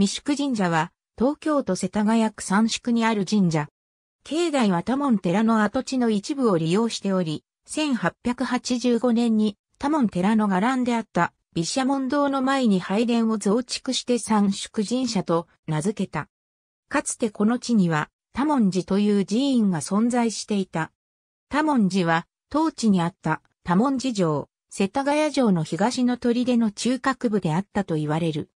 三宿神社は、東京都世田谷区三宿にある神社。境内は多門寺の跡地の一部を利用しており、1885年に多門寺の伽藍であった毘沙門堂の前に拝殿を増築して三宿神社と名付けた。かつてこの地には多門寺という寺院が存在していた。多門寺は当地にあった多門寺城、世田谷城の東の砦の中核部であったと言われる。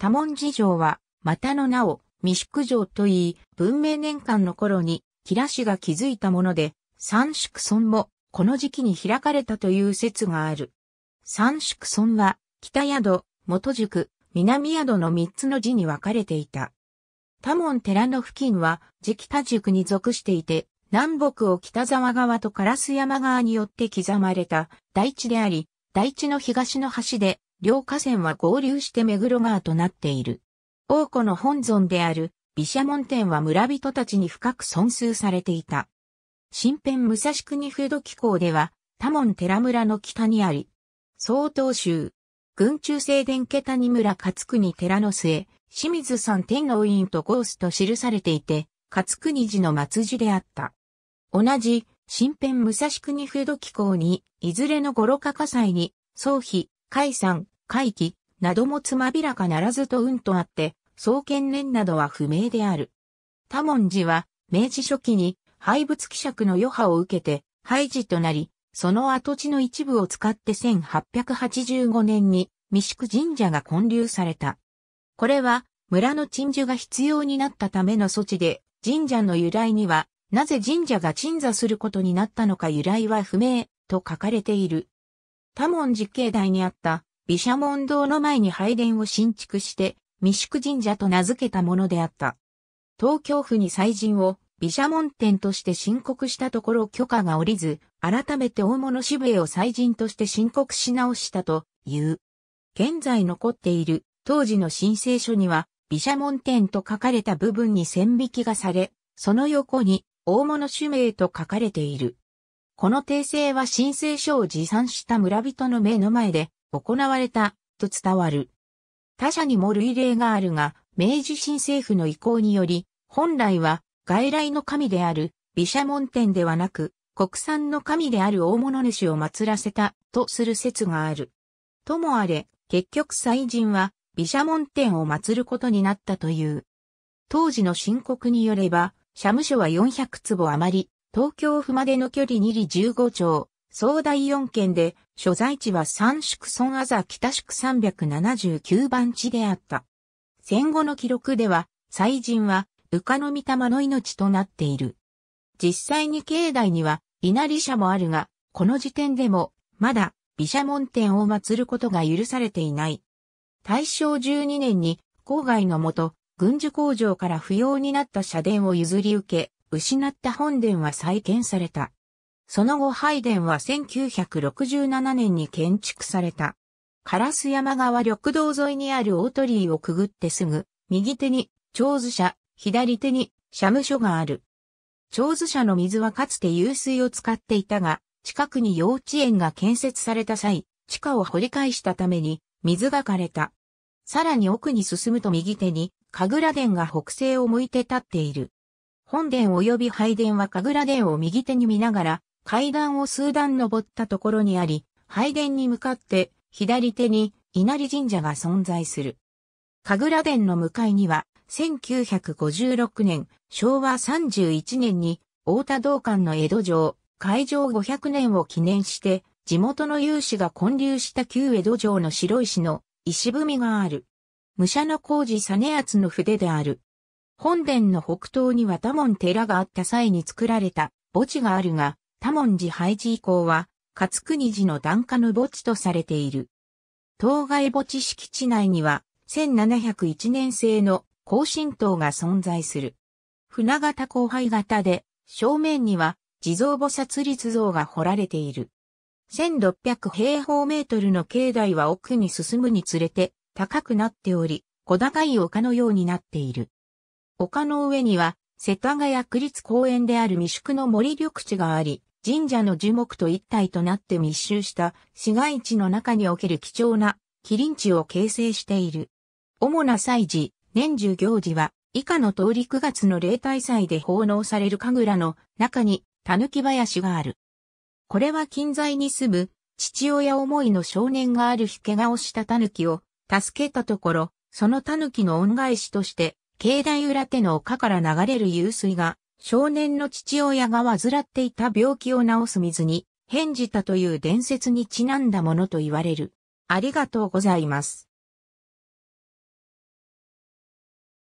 多文字城は、またの名を、未宿城といい、文明年間の頃に、キラ氏が築いたもので、三宿村も、この時期に開かれたという説がある。三宿村は、北宿、元宿、南宿の三つの字に分かれていた。多門寺の付近は、時期多宿に属していて、南北を北沢側と烏山側によって刻まれた大地であり、大地の東の端で両河川は合流して目黒川となっている。王子の本尊である、毘沙門天は村人たちに深く尊崇されていた。新編武蔵国風土機構では、多門寺村の北にあり、総統州、群中正殿家谷村勝国寺の末、清水山天皇院とゴースと記されていて、勝国寺の末寺であった。同じ、新編武蔵国風土機構に、いずれの五六化火災に、総比、海山、会期、などもつまびらかならずと運とあって、創建年などは不明である。多文字は、明治初期に廃仏希釈の余波を受けて廃寺となり、その跡地の一部を使って1885年に三宿神社が建立された。これは村の鎮守が必要になったための措置で、神社の由来には、なぜ神社が鎮座することになったのか由来は不明、と書かれている。多文寺境内にあった毘沙門堂の前に拝殿を新築して、未宿神社と名付けたものであった。東京府に祭神を毘沙門天として申告したところ許可が下りず、改めて大物渋江を祭神として申告し直したという。現在残っている当時の申請書には、毘沙門天と書かれた部分に線引きがされ、その横に大物主名と書かれている。この訂正は申請書を持参した村人の目の前で行われたと伝わる。他社にも類例があるが、明治新政府の意向により、本来は外来の神である毘沙門天ではなく、国産の神である大物主を祀らせたとする説がある。ともあれ、結局祭神は毘沙門天を祀ることになったという。当時の申告によれば、社務所は400坪余り、東京府までの距離2里15丁、総第四県で、所在地は三宿村あざ北宿379番地であった。戦後の記録では、祭神は、宇賀の御霊の命となっている。実際に境内には、稲荷社もあるが、この時点でも、まだ、毘沙門天を祀ることが許されていない。大正12年に、郊外のもと、軍需工場から不要になった社殿を譲り受け、失った本殿は再建された。その後拝殿は1967年に建築された。カラス山川緑道沿いにある大鳥居をくぐってすぐ、右手に、長寿社、左手に、社務所がある。長寿社の水はかつて湧水を使っていたが、近くに幼稚園が建設された際、地下を掘り返したために、水が枯れた。さらに奥に進むと右手に、神楽殿が北西を向いて立っている。本殿及び拝殿は神楽殿を右手に見ながら、階段を数段登ったところにあり、拝殿に向かって左手に稲荷神社が存在する。神楽殿の向かいには、1956年、昭和31年に、大田道館の江戸城、開城500年を記念して、地元の有志が建立した旧江戸城の白石の石踏みがある。武者の工事実厚の筆である。本殿の北東には多門寺があった際に作られた墓地があるが、多文寺廃寺以降は、勝国寺の段下の墓地とされている。当該墓地敷地内には、1701年製の高新塔が存在する。船型後輩型で、正面には地蔵菩薩立像が彫られている。1600平方メートルの境内は奥に進むにつれて高くなっており、小高い丘のようになっている。丘の上には、世田谷区立公園である未宿の森緑地があり、神社の樹木と一体となって密集した市街地の中における貴重な麒麟地を形成している。主な祭事、年中行事は、以下の通り9月の例大祭で奉納される神楽の中に、狸林がある。これは近在に住む、父親思いの少年がある日怪我をした狸を、助けたところ、その狸の恩返しとして、境内裏手の丘から流れる湧水が、少年の父親が患っていた病気を治す水に、変じたという伝説にちなんだものと言われる。ありがとうございます。